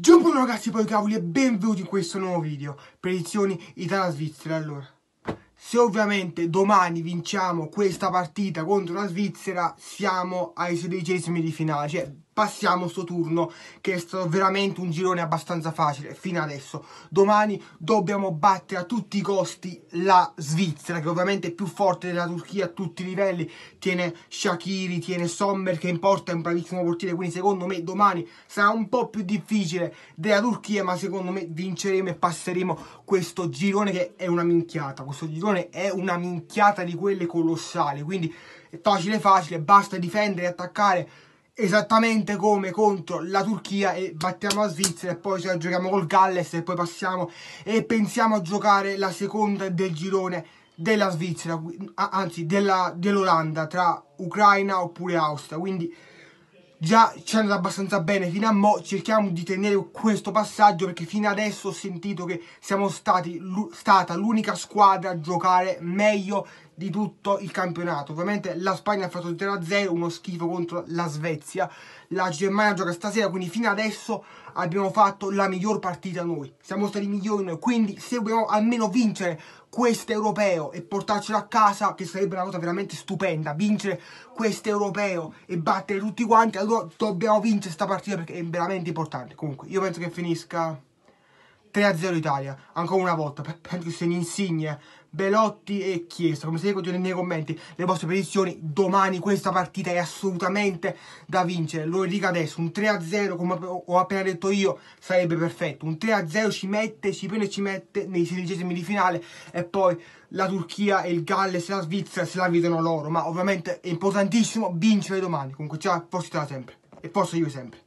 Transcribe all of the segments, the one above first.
Giù buono ragazzi poi cavoli e benvenuti in questo nuovo video Predizioni Italia-Svizzera Allora Se ovviamente domani vinciamo questa partita contro la Svizzera Siamo ai sedicesimi di finale Cioè passiamo sto turno che è stato veramente un girone abbastanza facile fino adesso. Domani dobbiamo battere a tutti i costi la Svizzera che ovviamente è più forte della Turchia a tutti i livelli, tiene Shakiri, tiene Sommer che in porta è un bravissimo portiere, quindi secondo me domani sarà un po' più difficile della Turchia, ma secondo me vinceremo e passeremo questo girone che è una minchiata, questo girone è una minchiata di quelle colossali, quindi è facile facile, basta difendere e attaccare esattamente come contro la Turchia e battiamo la Svizzera e poi ce la giochiamo col Galles e poi passiamo e pensiamo a giocare la seconda del girone della Svizzera, anzi dell'Olanda tra Ucraina oppure Austria, quindi già ci è andata abbastanza bene fino a mo', cerchiamo di tenere questo passaggio perché fino adesso ho sentito che siamo stati, stata l'unica squadra a giocare meglio di tutto il campionato. Ovviamente la Spagna ha fatto 0-0, uno schifo contro la Svezia. La Germania gioca stasera, quindi fino adesso abbiamo fatto la miglior partita noi. Siamo stati migliori noi, quindi se vogliamo almeno vincere questo europeo e portarcelo a casa, che sarebbe una cosa veramente stupenda, vincere questo europeo e battere tutti quanti, allora dobbiamo vincere questa partita perché è veramente importante. Comunque, io penso che finisca... 3-0 Italia, ancora una volta, penso che se ne insigne Belotti e Chiesa. Come siete continuate nei commenti le vostre predizioni, domani questa partita è assolutamente da vincere. Lo dico adesso, un 3-0, come ho appena detto io, sarebbe perfetto. Un 3-0 ci mette, ci prende e ci mette nei sedicesimi di finale e poi la Turchia e il Galles e la Svizzera se la vedono loro. Ma ovviamente è importantissimo vincere domani, comunque ci cioè, apposterà sempre. E forse io sempre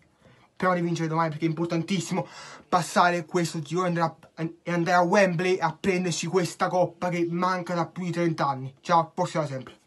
speriamo di vincere domani perché è importantissimo passare questo giro e andare a Wembley a prenderci questa coppa che manca da più di 30 anni. Ciao, da sempre.